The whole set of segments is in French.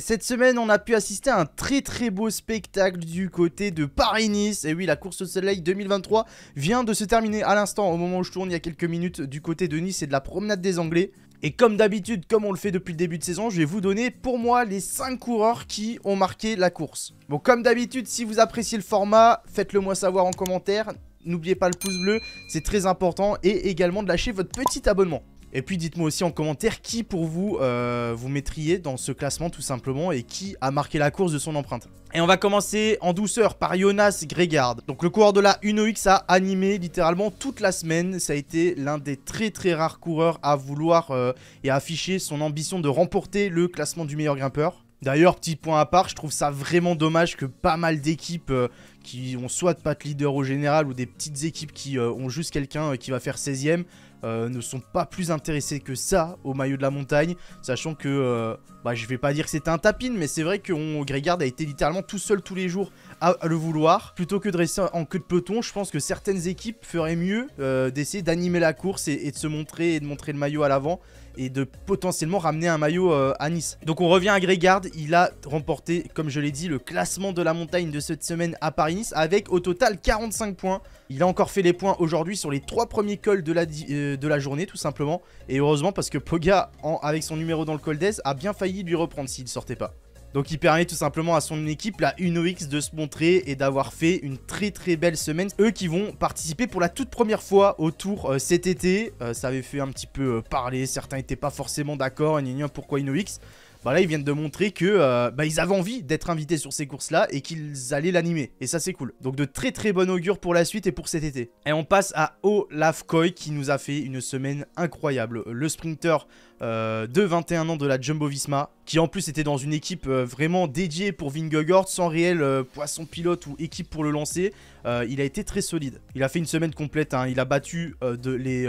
cette semaine, on a pu assister à un très très beau spectacle du côté de Paris-Nice. Et oui, la course au soleil 2023 vient de se terminer à l'instant, au moment où je tourne il y a quelques minutes, du côté de Nice et de la promenade des Anglais. Et comme d'habitude, comme on le fait depuis le début de saison, je vais vous donner pour moi les 5 coureurs qui ont marqué la course. Bon, comme d'habitude, si vous appréciez le format, faites-le moi savoir en commentaire. N'oubliez pas le pouce bleu, c'est très important. Et également de lâcher votre petit abonnement. Et puis dites-moi aussi en commentaire qui pour vous euh, vous mettriez dans ce classement tout simplement et qui a marqué la course de son empreinte. Et on va commencer en douceur par Jonas Grégard. Donc le coureur de la UNOX a animé littéralement toute la semaine. Ça a été l'un des très très rares coureurs à vouloir euh, et à afficher son ambition de remporter le classement du meilleur grimpeur. D'ailleurs, petit point à part, je trouve ça vraiment dommage que pas mal d'équipes euh, qui ont soit pas de leader au général ou des petites équipes qui ont juste quelqu'un qui va faire 16ème euh, ne sont pas plus intéressés que ça au maillot de la montagne, sachant que, euh, bah, je vais pas dire que c'était un tapine, mais c'est vrai que Grégard a été littéralement tout seul tous les jours à, le vouloir. Plutôt que de rester en queue de peloton, je pense que certaines équipes feraient mieux euh, d'essayer d'animer la course et de se montrer et de montrer le maillot à l'avant et de potentiellement ramener un maillot euh, à Nice. Donc on revient à Grégard, il a remporté, comme je l'ai dit, le classement de la montagne de cette semaine à Paris-Nice avec au total 45 points. Il a encore fait les points aujourd'hui sur les trois premiers cols de la, euh, de la journée tout simplement. Et heureusement parce que Poga, en, avec son numéro dans le col des, a bien failli lui reprendre s'il ne sortait pas. Donc il permet tout simplement à son équipe, la X, de se montrer et d'avoir fait une très très belle semaine. Eux qui vont participer pour la toute première fois au tour euh, cet été. Euh, ça avait fait un petit peu euh, parler, certains n'étaient pas forcément d'accord, pourquoi UnoX. Bah là ils viennent de montrer que bah, ils avaient envie d'être invités sur ces courses là et qu'ils allaient l'animer. Et ça c'est cool. Donc de très très bon augure pour la suite et pour cet été. Et on passe à Olaf Koy qui nous a fait une semaine incroyable. Le sprinter euh, de 21 ans de la Jumbo Visma, qui en plus était dans une équipe euh, vraiment dédiée pour Vingegaard, sans réel euh, poisson pilote ou équipe pour le lancer. il a été très solide. Il a fait une semaine complète. Hein. Il a battu de, les,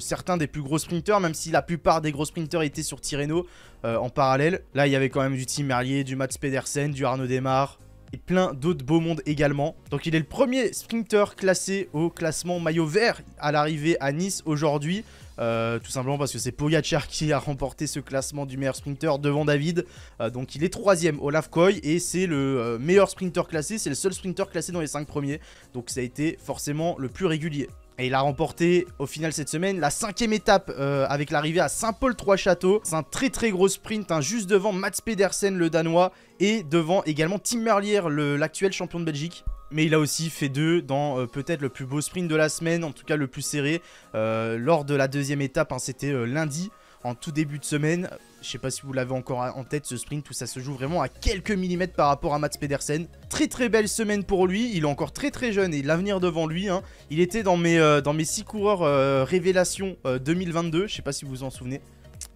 certains des plus gros sprinters, même si la plupart des gros sprinters étaient sur Tirreno en parallèle. Là, il y avait quand même du Team Merlier, du Matt Pedersen, du Arnaud Demar, plein d'autres beaux mondes également. Donc il est le premier sprinter classé au classement maillot vert à l'arrivée à Nice aujourd'hui. Euh, tout simplement parce que c'est Pogacar qui a remporté ce classement du meilleur sprinter devant David. Euh, donc il est troisième au Lavkoy et c'est le euh, meilleur sprinter classé. C'est le seul sprinter classé dans les cinq premiers. Donc ça a été forcément le plus régulier. Et il a remporté au final cette semaine la cinquième étape euh, avec l'arrivée à Saint-Paul-Trois-Châteaux. C'est un très très gros sprint, hein, juste devant Mats Pedersen le Danois et devant également Tim Merlier l'actuel champion de Belgique. Mais il a aussi fait deux dans euh, peut-être le plus beau sprint de la semaine, en tout cas le plus serré, euh, lors de la deuxième étape, hein, c'était lundi en tout début de semaine. Je sais pas si vous l'avez encore en tête ce sprint où ça se joue vraiment à quelques millimètres par rapport à Mats Pedersen. Très très belle semaine pour lui, il est encore très très jeune et l'avenir devant lui. Hein. Il était dans mes 6 euh, six coureurs euh, révélations révélation euh, 2022, je sais pas si vous vous en souvenez.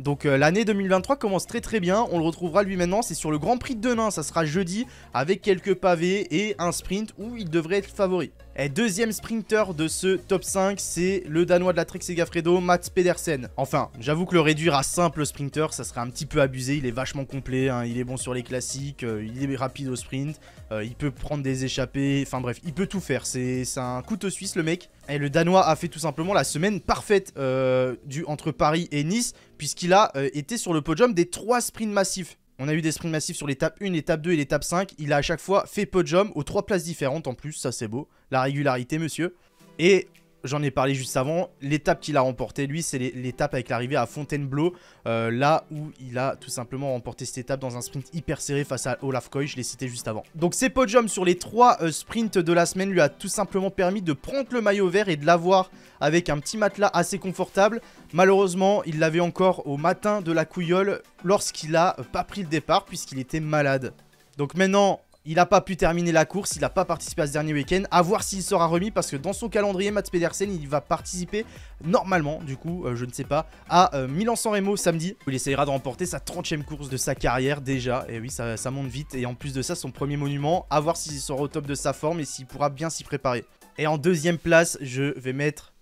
Donc euh, l'année 2023 commence très très bien, on le retrouvera lui maintenant, c'est sur le Grand Prix de Denain, ça sera jeudi, avec quelques pavés et un sprint où il devrait être favori. Et deuxième sprinter de ce top 5, c'est le Danois de la Trek Segafredo, Mats Pedersen. Enfin, j'avoue que le réduire à simple sprinter, ça serait un petit peu abusé, il est vachement complet, hein. il est bon sur les classiques, euh, il est rapide au sprint, euh, il peut prendre des échappées, enfin bref, il peut tout faire, c'est un couteau suisse le mec. Et le Danois a fait tout simplement la semaine parfaite entre Paris et Nice, puisqu'il a euh, été sur le podium des trois sprints massifs. On a eu des sprints massifs sur l'étape 1, l'étape 2 et l'étape 5. Il a à chaque fois fait podium aux trois places différentes en plus, ça c'est beau. La régularité, monsieur. Et j'en ai parlé juste avant, l'étape qu'il a remportée, lui, c'est l'étape avec l'arrivée à Fontainebleau, euh, là où il a tout simplement remporté cette étape dans un sprint hyper serré face à Olaf Koy, je l'ai cité juste avant. Donc ses podiums sur les trois euh, sprints de la semaine lui a tout simplement permis de prendre le maillot vert et de l'avoir avec un petit matelas assez confortable. Malheureusement, il l'avait encore au matin de la couillole lorsqu'il a euh, pas pris le départ puisqu'il était malade. Donc maintenant, il n'a pas pu terminer la course, il n'a pas participé à ce dernier week-end. À voir s'il sera remis parce que dans son calendrier, Mats Pedersen, il va participer normalement, du coup, euh, je ne sais pas, à euh, Milan-San Remo samedi. Où il essayera de remporter sa 30ème course de sa carrière déjà. Et oui, ça, monte vite. Et en plus de ça, son premier monument. À voir s'il sera au top de sa forme et s'il pourra bien s'y préparer. Et en deuxième place, je vais mettre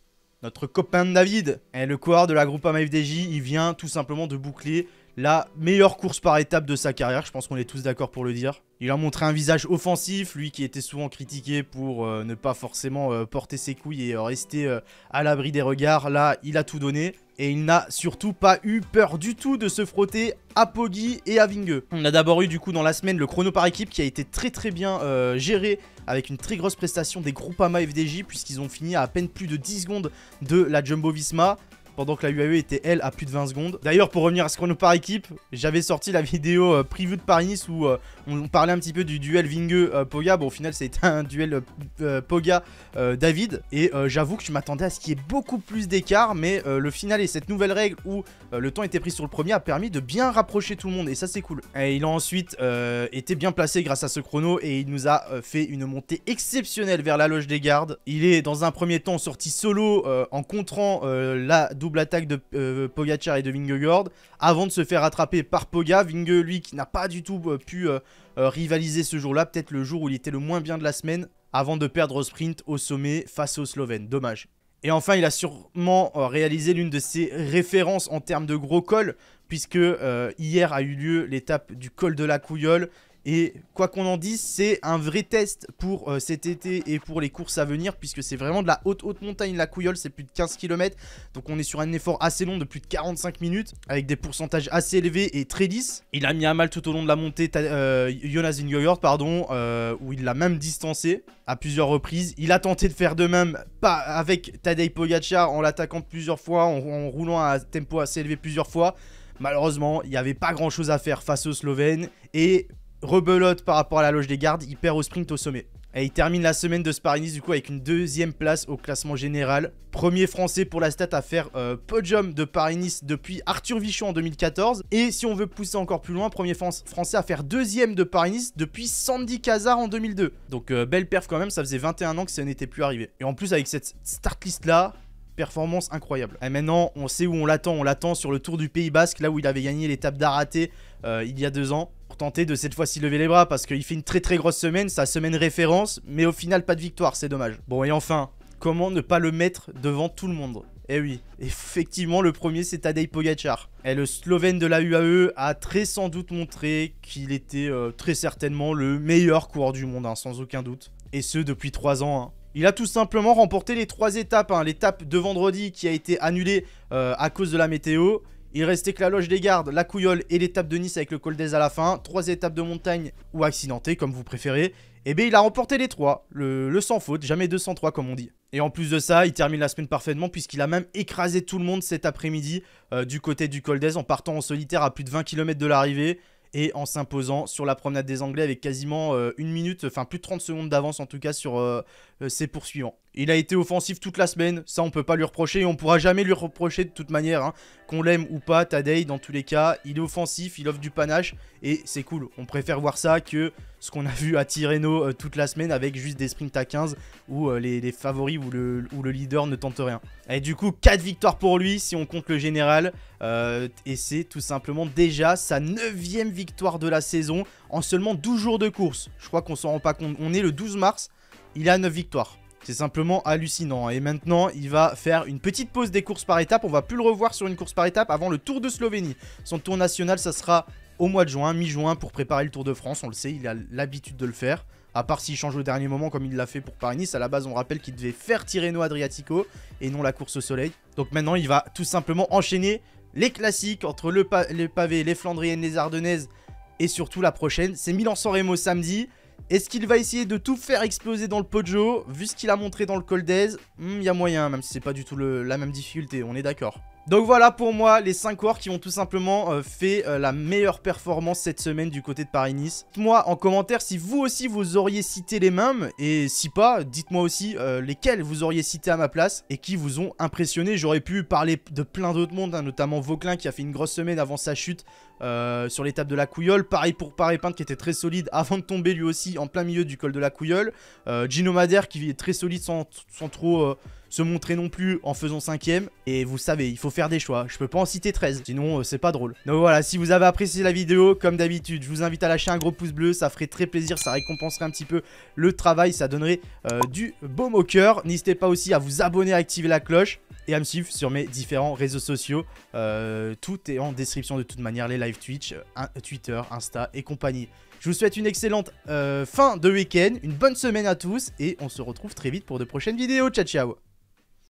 notre copain David. Et le coureur de la groupe FDJ, il vient tout simplement de boucler la meilleure course par étape de sa carrière, je pense qu'on est tous d'accord pour le dire. Il a montré un visage offensif, lui qui était souvent critiqué pour euh, ne pas forcément euh, porter ses couilles et euh, rester à l'abri des regards. Là, il a tout donné. Et il n'a surtout pas eu peur du tout de se frotter à Poggy et à Vingue. On a d'abord eu du coup dans la semaine le chrono par équipe qui a été très très bien géré avec une très grosse prestation des Groupama FDJ puisqu'ils ont fini à à peine plus de 10 secondes de la Jumbo Visma pendant que la UAE était elle à plus de 20 secondes. D'ailleurs pour revenir à ce chrono par équipe, j'avais sorti la vidéo euh, de paris où euh, on parlait un petit peu du duel Vingue-Poga. Euh, bon au final c'était un duel Poga-David et j'avoue que je m'attendais à ce qu'il y ait beaucoup plus d'écart mais le final et cette nouvelle règle où le temps était pris sur le premier a permis de bien rapprocher tout le monde et ça c'est cool. Et il a ensuite été bien placé grâce à ce chrono et il nous a fait une montée exceptionnelle vers la loge des gardes. Il est dans un premier temps sorti solo en contrant la double double attaque de Pogachar euh, Pogacar et de Vingegaard avant de se faire attraper par Poga. Vinge, lui, qui n'a pas du tout euh, pu euh, rivaliser ce jour-là, peut-être le jour où il était le moins bien de la semaine, avant de perdre au sprint au sommet face aux Slovènes. Dommage. Et enfin, il a sûrement réalisé l'une de ses références en termes de gros col, puisque hier a eu lieu l'étape du col de la Couillole, et quoi qu'on en dise, c'est un vrai test pour euh, cet été et pour les courses à venir, puisque c'est vraiment de la haute haute montagne, la couillole, c'est plus de 15 km. Donc on est sur un effort assez long de plus de 45 minutes, avec des pourcentages assez élevés et très lisses. Il a mis à mal tout au long de la montée euh, Jonas Ingegaard pardon, euh, où il l'a même distancé à plusieurs reprises. Il a tenté de faire de même pas avec Tadej Pogacar en l'attaquant plusieurs fois, en, roulant à tempo assez élevé plusieurs fois. Malheureusement, il n'y avait pas grand chose à faire face aux Slovènes et rebelote par rapport à la loge des gardes, il perd au sprint au sommet. Et il termine la semaine de Sparinis, du coup avec une deuxième place au classement général. Premier français pour la stat à faire euh, podium de Paris-Nice depuis Arthur Vichon en 2014. Et si on veut pousser encore plus loin, premier français à faire deuxième de Paris-Nice depuis Sandy Cazard en 2002. Donc euh, belle perf quand même, ça faisait 21 ans que ça n'était plus arrivé. Et en plus avec cette start list là, performance incroyable. Et maintenant, on sait où on l'attend. On l'attend sur le Tour du Pays Basque, là où il avait gagné l'étape d'Araté euh, il y a deux ans pour tenter de cette fois-ci lever les bras parce qu'il fait une très très grosse semaine, sa semaine référence, mais au final pas de victoire, c'est dommage. Bon et enfin, comment ne pas le mettre devant tout le monde Eh oui, effectivement le premier c'est Tadej Pogacar. Et le Slovène de la UAE a très sans doute montré qu'il était euh, très certainement le meilleur coureur du monde, hein, sans aucun doute. Et ce depuis trois ans. Hein. Il a tout simplement remporté les trois étapes. Hein. L'étape de vendredi qui a été annulée euh, à cause de la météo. Il restait que la loge des gardes, la couillole et l'étape de Nice avec le col des à la fin. Trois étapes de montagne ou accidentées comme vous préférez. Et eh bien il a remporté les trois. Le, sans faute, jamais 203 comme on dit. Et en plus de ça, il termine la semaine parfaitement puisqu'il a même écrasé tout le monde cet après-midi euh, du côté du col des en partant en solitaire à plus de 20 km de l'arrivée et en s'imposant sur la promenade des Anglais avec quasiment euh, une minute, enfin plus de 30 secondes d'avance en tout cas sur ses euh, euh, poursuivants. Il a été offensif toute la semaine, ça on peut pas lui reprocher, et on pourra jamais lui reprocher de toute manière, hein. qu'on l'aime ou pas, Tadei dans tous les cas, il est offensif, il offre du panache, et c'est cool, on préfère voir ça que ce qu'on a vu à Tireno euh, toute la semaine avec juste des sprints à 15 où euh, les, favoris ou le, où le leader ne tente rien. Et du coup, 4 victoires pour lui si on compte le général. Euh, et c'est tout simplement déjà sa 9 victoire de la saison en seulement 12 jours de course. Je crois qu'on s'en rend pas compte. On est le 12 mars, il a 9 victoires. C'est simplement hallucinant. Hein. Et maintenant, il va faire une petite pause des courses par étapes. On va plus le revoir sur une course par étape avant le Tour de Slovénie. Son tour national, ça sera au mois de juin, mi-juin, pour préparer le Tour de France. On le sait, il a l'habitude de le faire. À part s'il change au dernier moment comme il l'a fait pour Paris-Nice. À la base, on rappelle qu'il devait faire Tirreno-Adriatico et non la course au soleil. Donc maintenant, il va tout simplement enchaîner les classiques entre le les pavés, les Flandriennes, les Ardennaises et surtout la prochaine. C'est Milan-San Remo samedi. Est-ce qu'il va essayer de tout faire exploser dans le Pojo Vu ce qu'il a montré dans le Coldez, il hmm, y a moyen, même si c'est pas du tout la même difficulté, on est d'accord. Donc voilà pour moi les 5 War qui ont tout simplement euh, fait euh, la meilleure performance cette semaine du côté de Paris-Nice. Dites-moi en commentaire si vous aussi vous auriez cité les mêmes et si pas, dites-moi aussi euh, lesquels vous auriez cité à ma place et qui vous ont impressionné. J'aurais pu parler de plein d'autres mondes, hein, notamment Vauclin qui a fait une grosse semaine avant sa chute euh, sur l'étape de la Couillole. Pareil pour Peintre qui était très solide avant de tomber lui aussi en plein milieu du col de la Couillole. Euh, Gino Madère qui est très solide sans, trop euh, se montrer non plus en faisant 5 cinquième. Et vous savez, il faut faire des choix. Je peux pas en citer 13, sinon c'est pas drôle. Donc voilà, si vous avez apprécié la vidéo, comme d'habitude, je vous invite à lâcher un gros pouce bleu. Ça ferait très plaisir, ça récompenserait un petit peu le travail, ça donnerait du baume au cœur. N'hésitez pas aussi à vous abonner, à activer la cloche et à me suivre sur mes différents réseaux sociaux. tout est en description de toute manière, les Twitch, euh, Twitter, Insta et compagnie. Je vous souhaite une excellente euh, fin de week-end, une bonne semaine à tous et on se retrouve très vite pour de prochaines vidéos. Ciao ciao